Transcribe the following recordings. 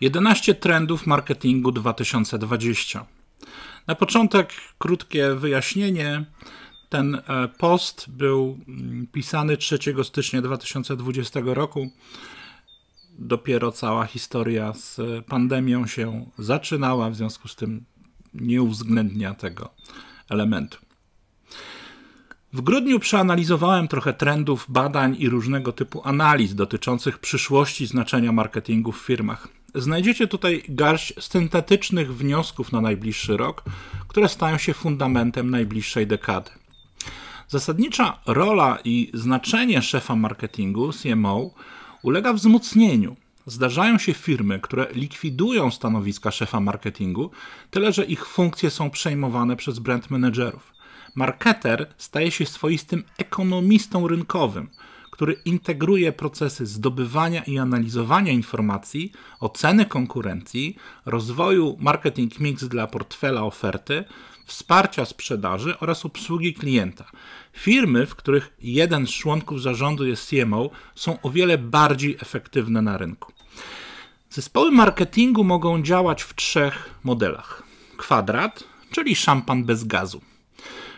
11 trendów marketingu 2020. Na początek krótkie wyjaśnienie. Ten e, post był mm, pisany 3 stycznia 2020 roku. Dopiero cała historia z pandemią się zaczynała, w związku z tym nie uwzględnia tego elementu. W grudniu przeanalizowałem trochę trendów, badań i różnego typu analiz dotyczących przyszłości znaczenia marketingu w firmach. Znajdziecie tutaj garść syntetycznych wniosków na najbliższy rok, które stają się fundamentem najbliższej dekady. Zasadnicza rola i znaczenie szefa marketingu, CMO, ulega wzmocnieniu. Zdarzają się firmy, które likwidują stanowiska szefa marketingu, tyle że ich funkcje są przejmowane przez brand managerów. Marketer staje się swoistym ekonomistą rynkowym, który integruje procesy zdobywania i analizowania informacji, oceny konkurencji, rozwoju marketing mix dla portfela oferty, wsparcia sprzedaży oraz obsługi klienta. Firmy, w których jeden z członków zarządu jest CMO, są o wiele bardziej efektywne na rynku. Zespoły marketingu mogą działać w trzech modelach: kwadrat, czyli szampan bez gazu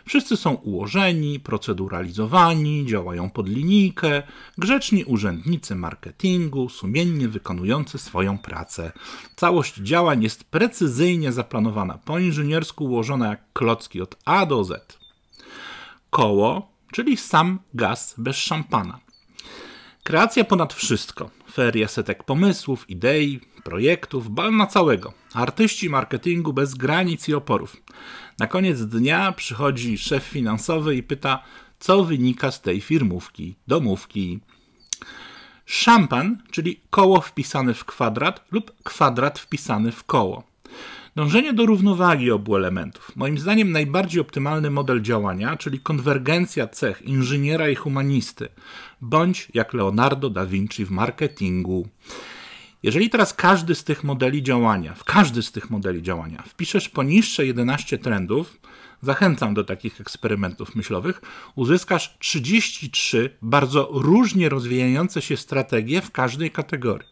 Wszyscy są ułożeni, proceduralizowani, działają pod linijkę, grzeczni urzędnicy marketingu, sumiennie wykonujący swoją pracę. Całość działań jest precyzyjnie zaplanowana, po inżyniersku ułożona jak klocki od A do Z. Koło, czyli sam gaz bez szampana. Kreacja ponad wszystko. Feria setek pomysłów, idei, projektów, bal na całego. Artyści marketingu bez granic i oporów. Na koniec dnia przychodzi szef finansowy i pyta, co wynika z tej firmówki, domówki. Szampan, czyli koło wpisane w kwadrat lub kwadrat wpisany w koło. Dążenie do równowagi obu elementów. Moim zdaniem najbardziej optymalny model działania, czyli konwergencja cech inżyniera i humanisty, bądź jak Leonardo da Vinci w marketingu. Jeżeli teraz każdy z tych modeli działania, w każdy z tych modeli działania wpiszesz poniższe 11 trendów, zachęcam do takich eksperymentów myślowych, uzyskasz 33 bardzo różnie rozwijające się strategie w każdej kategorii.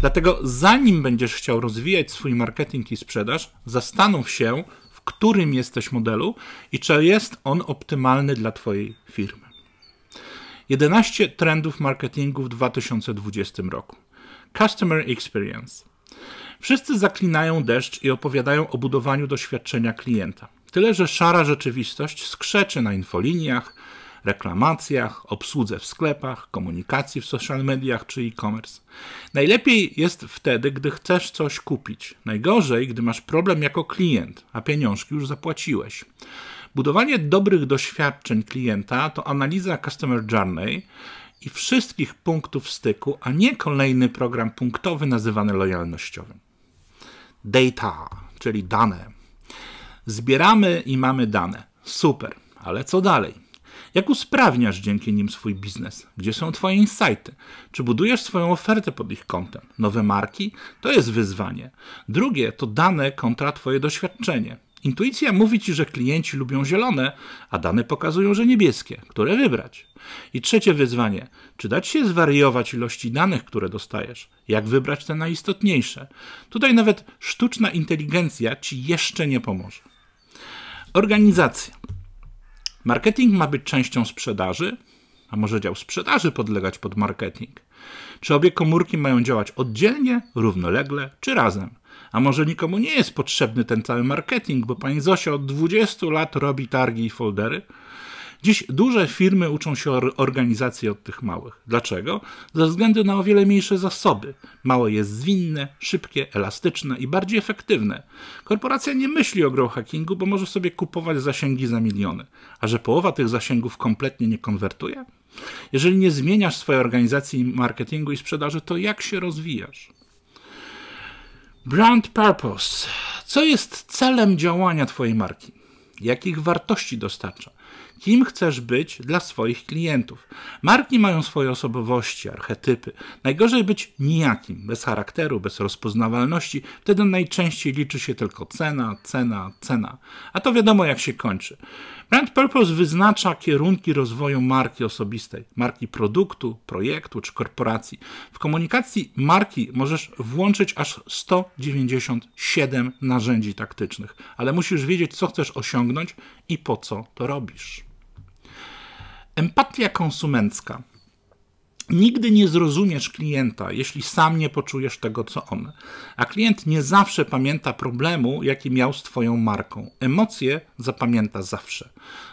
Dlatego zanim będziesz chciał rozwijać swój marketing i sprzedaż, zastanów się, w którym jesteś modelu i czy jest on optymalny dla Twojej firmy. 11 trendów marketingu w 2020 roku. Customer Experience. Wszyscy zaklinają deszcz i opowiadają o budowaniu doświadczenia klienta. Tyle, że szara rzeczywistość skrzeczy na infoliniach, reklamacjach, obsłudze w sklepach, komunikacji w social mediach czy e-commerce. Najlepiej jest wtedy, gdy chcesz coś kupić. Najgorzej, gdy masz problem jako klient, a pieniążki już zapłaciłeś. Budowanie dobrych doświadczeń klienta to analiza Customer Journey i wszystkich punktów styku, a nie kolejny program punktowy nazywany lojalnościowym. Data, czyli dane. Zbieramy i mamy dane. Super, ale co dalej? Jak usprawniasz dzięki nim swój biznes? Gdzie są Twoje insighty? Czy budujesz swoją ofertę pod ich kątem? Nowe marki? To jest wyzwanie. Drugie to dane kontra Twoje doświadczenie. Intuicja mówi ci, że klienci lubią zielone, a dane pokazują, że niebieskie. Które wybrać? I trzecie wyzwanie: czy dać się zwariować ilości danych, które dostajesz? Jak wybrać te najistotniejsze? Tutaj nawet sztuczna inteligencja ci jeszcze nie pomoże. Organizacja. Marketing ma być częścią sprzedaży, a może dział sprzedaży podlegać pod marketing? Czy obie komórki mają działać oddzielnie, równolegle czy razem? A może nikomu nie jest potrzebny ten cały marketing, bo pani Zosia od 20 lat robi targi i foldery? Dziś duże firmy uczą się organizacji od tych małych. Dlaczego? Ze względu na o wiele mniejsze zasoby. Małe jest zwinne, szybkie, elastyczne i bardziej efektywne. Korporacja nie myśli o grow hackingu, bo może sobie kupować zasięgi za miliony. A że połowa tych zasięgów kompletnie nie konwertuje? Jeżeli nie zmieniasz swojej organizacji marketingu i sprzedaży, to jak się rozwijasz? Brand purpose. Co jest celem działania Twojej marki? Jakich wartości dostarcza? kim chcesz być dla swoich klientów. Marki mają swoje osobowości, archetypy. Najgorzej być nijakim, bez charakteru, bez rozpoznawalności. Wtedy najczęściej liczy się tylko cena, cena, cena. A to wiadomo, jak się kończy. Brand Purpose wyznacza kierunki rozwoju marki osobistej, marki produktu, projektu czy korporacji. W komunikacji marki możesz włączyć aż 197 narzędzi taktycznych, ale musisz wiedzieć, co chcesz osiągnąć, i po co to robisz. Empatia konsumencka Nigdy nie zrozumiesz klienta, jeśli sam nie poczujesz tego, co on. A klient nie zawsze pamięta problemu, jaki miał z Twoją marką. Emocje zapamięta zawsze.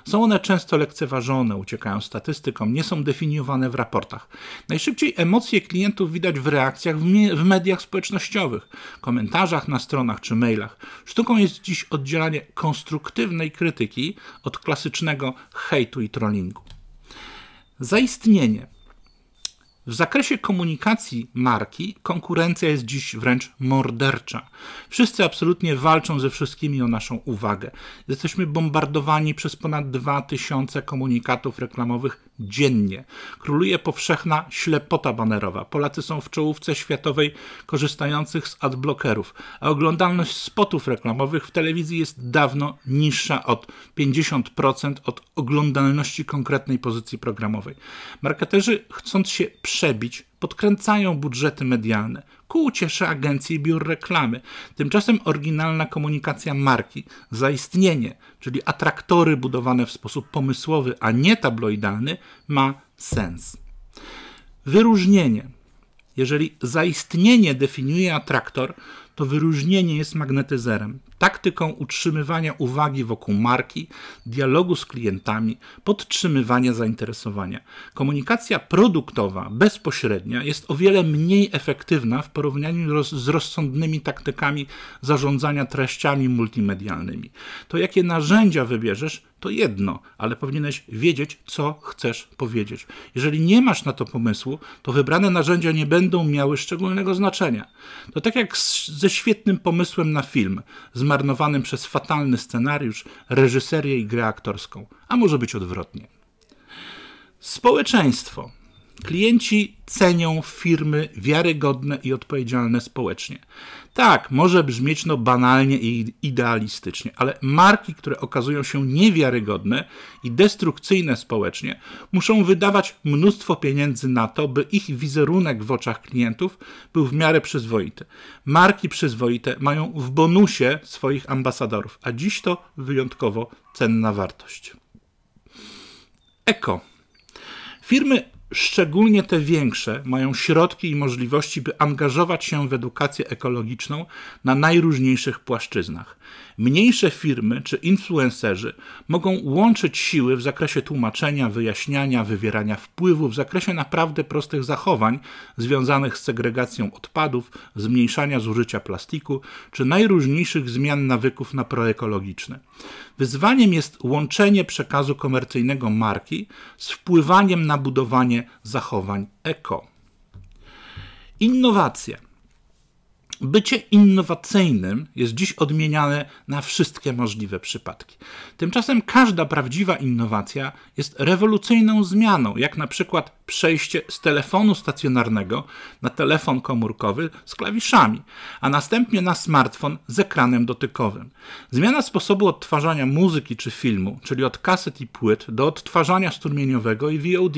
Są one często lekceważone, uciekają statystykom, nie są definiowane w raportach. Najszybciej emocje klientów widać w reakcjach w, w mediach społecznościowych, komentarzach na stronach czy mailach. Sztuką jest dziś oddzielanie konstruktywnej krytyki od klasycznego hejtu i trollingu. Zaistnienie w zakresie komunikacji marki konkurencja jest dziś wręcz mordercza. Wszyscy absolutnie walczą ze wszystkimi o naszą uwagę. Jesteśmy bombardowani przez ponad 2000 komunikatów reklamowych dziennie. Króluje powszechna ślepota banerowa. Polacy są w czołówce światowej korzystających z adblockerów, a oglądalność spotów reklamowych w telewizji jest dawno niższa od 50% od oglądalności konkretnej pozycji programowej. Marketerzy chcąc się przebić podkręcają budżety medialne ku uciesze agencji i biur reklamy. Tymczasem oryginalna komunikacja marki, zaistnienie, czyli atraktory budowane w sposób pomysłowy, a nie tabloidalny, ma sens. Wyróżnienie. Jeżeli zaistnienie definiuje atraktor, to wyróżnienie jest magnetyzerem taktyką utrzymywania uwagi wokół marki, dialogu z klientami, podtrzymywania zainteresowania. Komunikacja produktowa, bezpośrednia, jest o wiele mniej efektywna w porównaniu z rozsądnymi taktykami zarządzania treściami multimedialnymi. To jakie narzędzia wybierzesz, to jedno, ale powinieneś wiedzieć, co chcesz powiedzieć. Jeżeli nie masz na to pomysłu, to wybrane narzędzia nie będą miały szczególnego znaczenia. To tak jak z, ze świetnym pomysłem na film, zmarnowanym przez fatalny scenariusz, reżyserię i grę aktorską, a może być odwrotnie. Społeczeństwo Klienci cenią firmy wiarygodne i odpowiedzialne społecznie. Tak, może brzmieć no banalnie i idealistycznie, ale marki, które okazują się niewiarygodne i destrukcyjne społecznie, muszą wydawać mnóstwo pieniędzy na to, by ich wizerunek w oczach klientów był w miarę przyzwoity. Marki przyzwoite mają w bonusie swoich ambasadorów, a dziś to wyjątkowo cenna wartość. Eko. Firmy szczególnie te większe, mają środki i możliwości, by angażować się w edukację ekologiczną na najróżniejszych płaszczyznach. Mniejsze firmy czy influencerzy mogą łączyć siły w zakresie tłumaczenia, wyjaśniania, wywierania wpływu, w zakresie naprawdę prostych zachowań związanych z segregacją odpadów, zmniejszania zużycia plastiku czy najróżniejszych zmian nawyków na proekologiczne. Wyzwaniem jest łączenie przekazu komercyjnego marki z wpływaniem na budowanie zachowań eko. Innowacje. Bycie innowacyjnym jest dziś odmieniane na wszystkie możliwe przypadki. Tymczasem każda prawdziwa innowacja jest rewolucyjną zmianą, jak na przykład przejście z telefonu stacjonarnego na telefon komórkowy z klawiszami, a następnie na smartfon z ekranem dotykowym. Zmiana sposobu odtwarzania muzyki czy filmu, czyli od kaset i płyt do odtwarzania strumieniowego i VOD.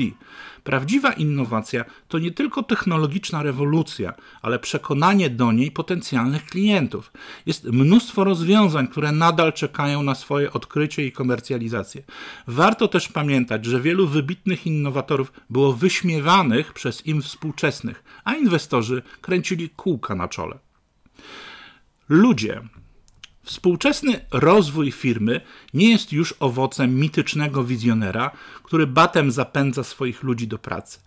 Prawdziwa innowacja to nie tylko technologiczna rewolucja, ale przekonanie do niej potencjalnych klientów. Jest mnóstwo rozwiązań, które nadal czekają na swoje odkrycie i komercjalizację. Warto też pamiętać, że wielu wybitnych innowatorów było wyśmiewanych przez im współczesnych, a inwestorzy kręcili kółka na czole. Ludzie. Współczesny rozwój firmy nie jest już owocem mitycznego wizjonera, który batem zapędza swoich ludzi do pracy.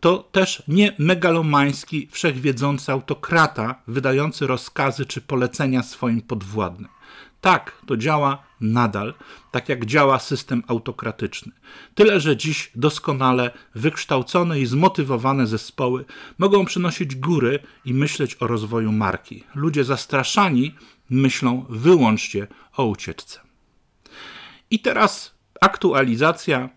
To też nie megalomański, wszechwiedzący autokrata wydający rozkazy czy polecenia swoim podwładnym. Tak, to działa nadal, tak jak działa system autokratyczny. Tyle, że dziś doskonale wykształcone i zmotywowane zespoły mogą przynosić góry i myśleć o rozwoju marki. Ludzie zastraszani myślą wyłącznie o ucieczce. I teraz aktualizacja,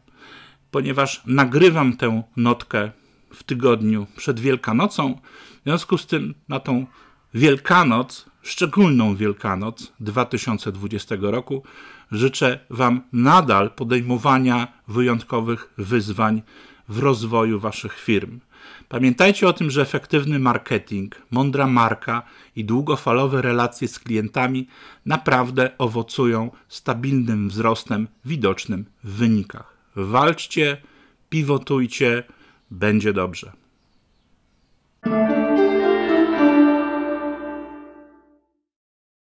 ponieważ nagrywam tę notkę w tygodniu przed Wielkanocą, w związku z tym na tą Wielkanoc szczególną Wielkanoc 2020 roku. Życzę Wam nadal podejmowania wyjątkowych wyzwań w rozwoju Waszych firm. Pamiętajcie o tym, że efektywny marketing, mądra marka i długofalowe relacje z klientami naprawdę owocują stabilnym wzrostem widocznym w wynikach. Walczcie, pivotujcie, będzie dobrze.